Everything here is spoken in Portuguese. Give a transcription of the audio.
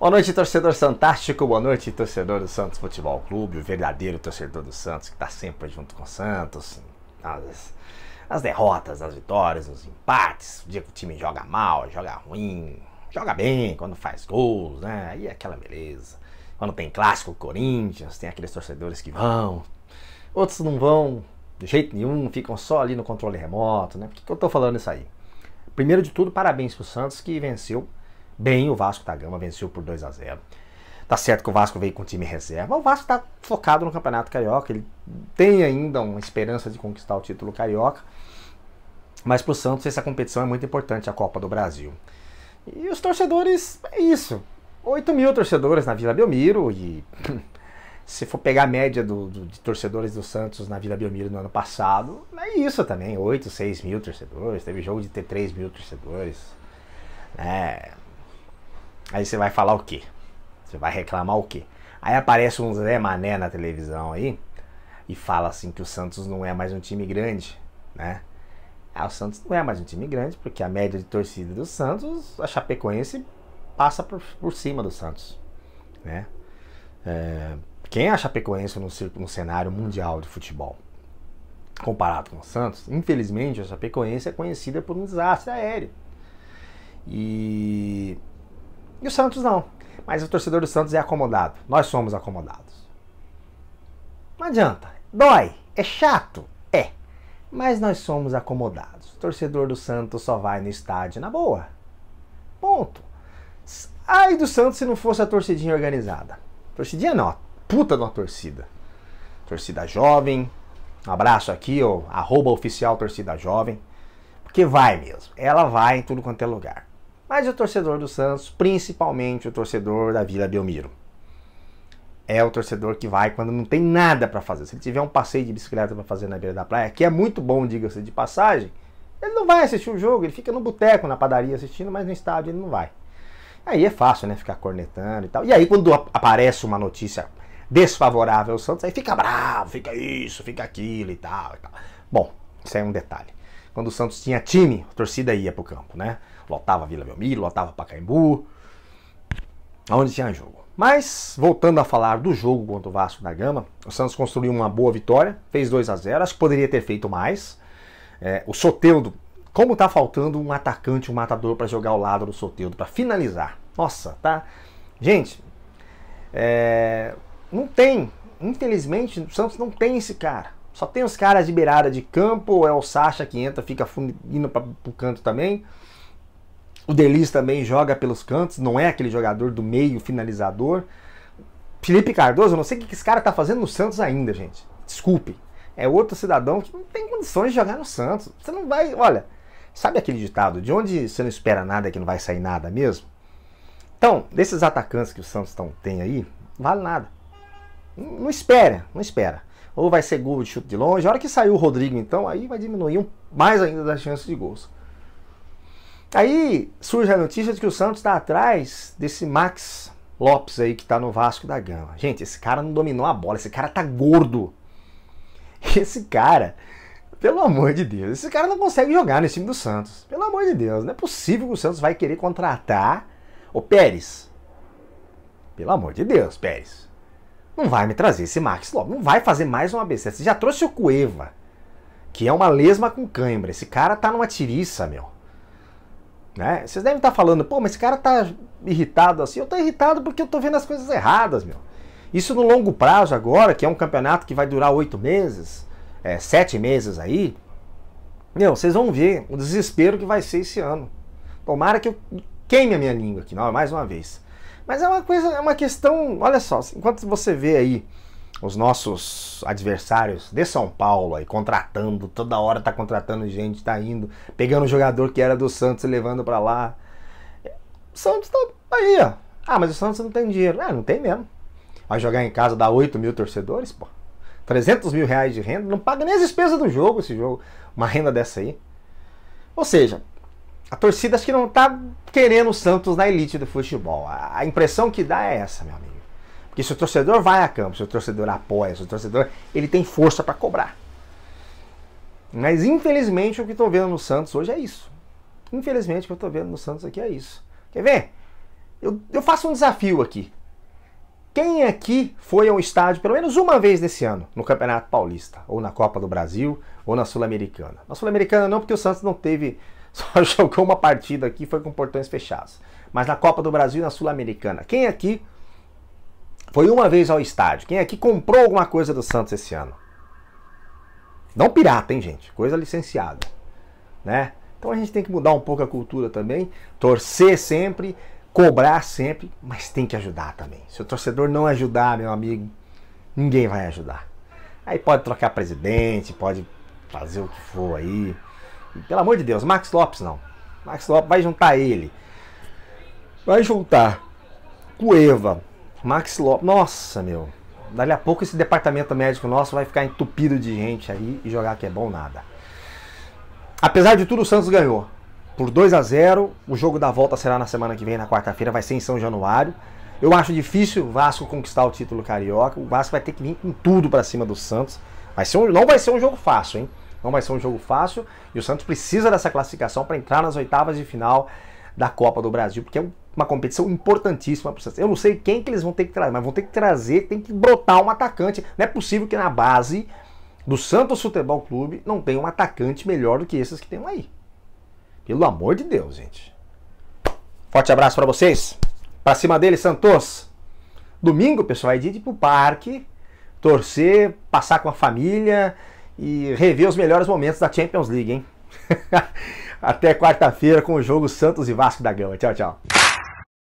Boa noite, torcedor fantástico. Boa noite, torcedor do Santos Futebol Clube, o verdadeiro torcedor do Santos que está sempre junto com o Santos. As, as derrotas, as vitórias, os empates, o dia que o time joga mal, joga ruim, joga bem quando faz gols, né? E é aquela beleza. Quando tem clássico Corinthians, tem aqueles torcedores que vão, outros não vão de jeito nenhum, ficam só ali no controle remoto, né? Por que, que eu tô falando isso aí? Primeiro de tudo, parabéns pro Santos que venceu bem o Vasco da Gama, venceu por 2 a 0 Tá certo que o Vasco veio com o time reserva. O Vasco tá focado no Campeonato Carioca. Ele tem ainda uma esperança de conquistar o título carioca. Mas para o Santos essa competição é muito importante, a Copa do Brasil. E os torcedores, é isso. 8 mil torcedores na Vila Belmiro. E se for pegar a média do, do, de torcedores do Santos na Vila Belmiro no ano passado, é isso também. 8, 6 mil torcedores. Teve jogo de ter 3 mil torcedores. É, Aí você vai falar o quê? Você vai reclamar o quê? Aí aparece um Zé Mané na televisão aí e fala assim que o Santos não é mais um time grande, né? Ah, o Santos não é mais um time grande, porque a média de torcida do Santos, a Chapecoense passa por, por cima do Santos, né? É, quem é a Chapecoense no, no cenário mundial de futebol? Comparado com o Santos, infelizmente a Chapecoense é conhecida por um desastre aéreo. E e o Santos não. Mas o torcedor do Santos é acomodado. Nós somos acomodados. Não adianta. Dói. É chato. É. Mas nós somos acomodados. O torcedor do Santos só vai no estádio na boa. Ponto. Ai do Santos se não fosse a torcidinha organizada. Torcidinha não, a puta de uma torcida. Torcida jovem. Um abraço aqui, ó, arroba oficial torcida jovem. Porque vai mesmo. Ela vai em tudo quanto é lugar mas o torcedor do Santos, principalmente o torcedor da Vila Belmiro. É o torcedor que vai quando não tem nada para fazer. Se ele tiver um passeio de bicicleta para fazer na beira da praia, que é muito bom, diga-se de passagem, ele não vai assistir o jogo, ele fica no boteco, na padaria assistindo, mas no estádio ele não vai. Aí é fácil, né? Ficar cornetando e tal. E aí quando aparece uma notícia desfavorável ao Santos, aí fica bravo, fica isso, fica aquilo e tal. E tal. Bom, isso é um detalhe quando o Santos tinha time, a torcida ia pro campo, né? Lotava Vila Belmiro, lotava Pacaembu, aonde tinha jogo. Mas, voltando a falar do jogo contra o Vasco da Gama, o Santos construiu uma boa vitória, fez 2 a 0 acho que poderia ter feito mais. É, o Soteudo, como tá faltando um atacante, um matador para jogar ao lado do Soteudo, para finalizar. Nossa, tá? Gente, é, não tem, infelizmente, o Santos não tem esse cara. Só tem os caras de beirada de campo, ou é o Sacha que entra, fica indo para o canto também. O Delis também joga pelos cantos, não é aquele jogador do meio finalizador. Felipe Cardoso, eu não sei o que esse cara tá fazendo no Santos ainda, gente. Desculpe. É outro cidadão que não tem condições de jogar no Santos. Você não vai, olha, sabe aquele ditado de onde você não espera nada é que não vai sair nada mesmo? Então, desses atacantes que o Santos tão, tem aí, vale nada. Não espera, não espera ou vai ser gol de chute de longe. A hora que saiu o Rodrigo, então, aí vai diminuir mais ainda das chances de gols. Aí surge a notícia de que o Santos está atrás desse Max Lopes aí que está no Vasco da Gama. Gente, esse cara não dominou a bola, esse cara tá gordo. Esse cara, pelo amor de Deus, esse cara não consegue jogar nesse time do Santos. Pelo amor de Deus, não é possível que o Santos vai querer contratar o Pérez. Pelo amor de Deus, Pérez não vai me trazer esse Max Lopes. Não vai fazer mais um ABC. Você já trouxe o Cueva, que é uma lesma com cãibra. Esse cara tá numa tiriça, meu. Né? Vocês devem estar tá falando, pô, mas esse cara tá irritado assim. Eu tô irritado porque eu tô vendo as coisas erradas, meu. Isso no longo prazo agora, que é um campeonato que vai durar oito meses, é, sete meses aí, meu, vocês vão ver o desespero que vai ser esse ano. Tomara que eu queime a minha língua aqui, não, mais uma vez. Mas é uma coisa, é uma questão, olha só, assim, enquanto você vê aí os nossos adversários de São Paulo aí contratando, toda hora tá contratando gente, tá indo, pegando um jogador que era do Santos e levando para lá. O Santos tá aí, ó. Ah, mas o Santos não tem dinheiro. Ah, não tem mesmo. Vai jogar em casa, dá 8 mil torcedores, pô. 300 mil reais de renda, não paga nem as despesas do jogo esse jogo. Uma renda dessa aí. Ou seja, a torcida acho que não está querendo o Santos na elite do futebol. A, impressão que dá é essa, meu amigo. Porque se o torcedor vai a campo, se o torcedor apoia, se o torcedor. ele tem força para cobrar. Mas infelizmente o que estou vendo no Santos hoje é isso. Infelizmente o que eu estou vendo no Santos aqui é isso. Quer ver? Eu, eu faço um desafio aqui. Quem aqui foi ao estádio pelo menos uma vez nesse ano, no Campeonato Paulista, ou na Copa do Brasil, ou na Sul-Americana? Na Sul-Americana não, porque o Santos não teve Só jogou uma partida aqui foi com portões fechados. Mas na Copa do Brasil e na Sul-Americana. Quem aqui foi uma vez ao estádio? Quem aqui comprou alguma coisa do Santos esse ano? Não pirata, hein, gente? Coisa licenciada. Né? Então a gente tem que mudar um pouco a cultura também, torcer sempre, cobrar sempre, mas tem que ajudar também. Se o torcedor não ajudar, meu amigo, ninguém vai ajudar. Aí pode trocar presidente, pode fazer o que for aí. Pelo amor de Deus, Max Lopes não. Max Lopes vai juntar ele. Vai juntar Cueva, Max Lopes. Nossa, meu. Dali a pouco esse departamento médico nosso vai ficar entupido de gente aí e jogar que é bom nada. Apesar de tudo, o Santos ganhou. Por 2 a 0 O jogo da volta será na semana que vem, na quarta-feira. Vai ser em São Januário. Eu acho difícil o Vasco conquistar o título carioca. O Vasco vai ter que vir com tudo para cima do Santos. Vai ser um, não vai ser um jogo fácil, hein? Não vai ser um jogo fácil e o Santos precisa dessa classificação para entrar nas oitavas de final da Copa do Brasil, porque é uma competição importantíssima para o Santos. Eu não sei quem que eles vão ter que trazer, mas vão ter que trazer, tem que brotar um atacante. Não é possível que na base do Santos Futebol Clube não tenha um atacante melhor do que esses que tem aí. Pelo amor de Deus, gente. Forte abraço para vocês. Para cima dele, Santos. Domingo, pessoal, é dia de ir pro parque, torcer, passar com a família e rever os melhores momentos da Champions League, hein? Até quarta-feira com o jogo Santos e Vasco da Gama. Tchau, tchau.